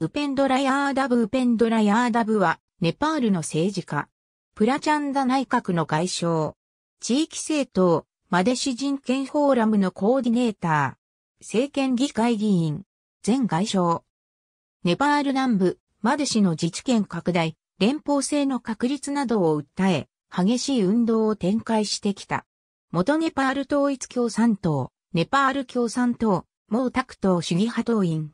ウペンドラヤーダブウペンドラヤーダブは、ネパールの政治家。プラチャンダ内閣の外相。地域政党、マデシ人権フォーラムのコーディネーター。政権議会議員。前外相。ネパール南部、マデシの自治権拡大、連邦制の確立などを訴え、激しい運動を展開してきた。元ネパール統一共産党、ネパール共産党、毛沢東主義派党員。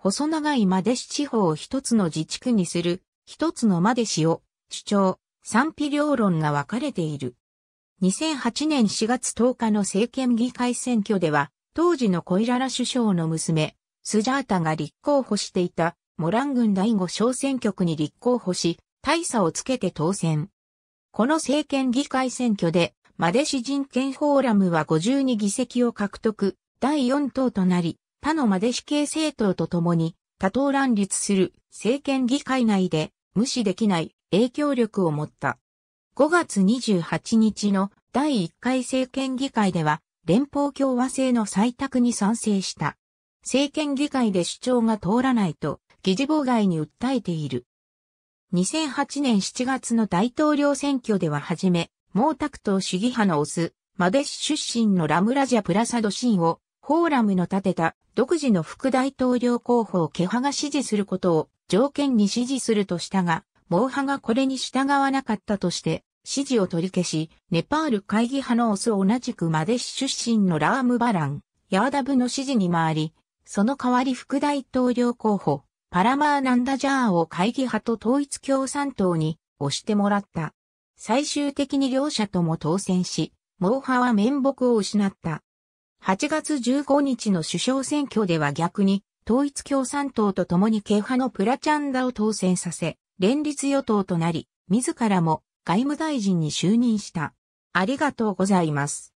細長いマデシ地方を一つの自治区にする、一つのマデシを主張、賛否両論が分かれている。2008年4月10日の政権議会選挙では、当時のコイララ首相の娘、スジャータが立候補していたモラン軍第五小選挙区に立候補し、大差をつけて当選。この政権議会選挙で、マデシ人権フォーラムは52議席を獲得、第4党となり、他のマデシ系政党と共に多党乱立する政権議会内で無視できない影響力を持った。5月28日の第1回政権議会では連邦共和制の採択に賛成した。政権議会で主張が通らないと議事妨害に訴えている。2008年7月の大統領選挙でははじめ、毛沢東主義派のオス、マデシ出身のラムラジャ・プラサドシンをフォーラムの立てた独自の副大統領候補をケハが支持することを条件に支持するとしたが、モーハがこれに従わなかったとして、支持を取り消し、ネパール会議派のオス同じくマデシ出身のラームバラン、ヤーダブの支持に回り、その代わり副大統領候補、パラマーナンダジャーを会議派と統一共産党に押してもらった。最終的に両者とも当選し、モーハは面目を失った。8月15日の首相選挙では逆に、統一共産党と共に経派のプラチャンダを当選させ、連立与党となり、自らも外務大臣に就任した。ありがとうございます。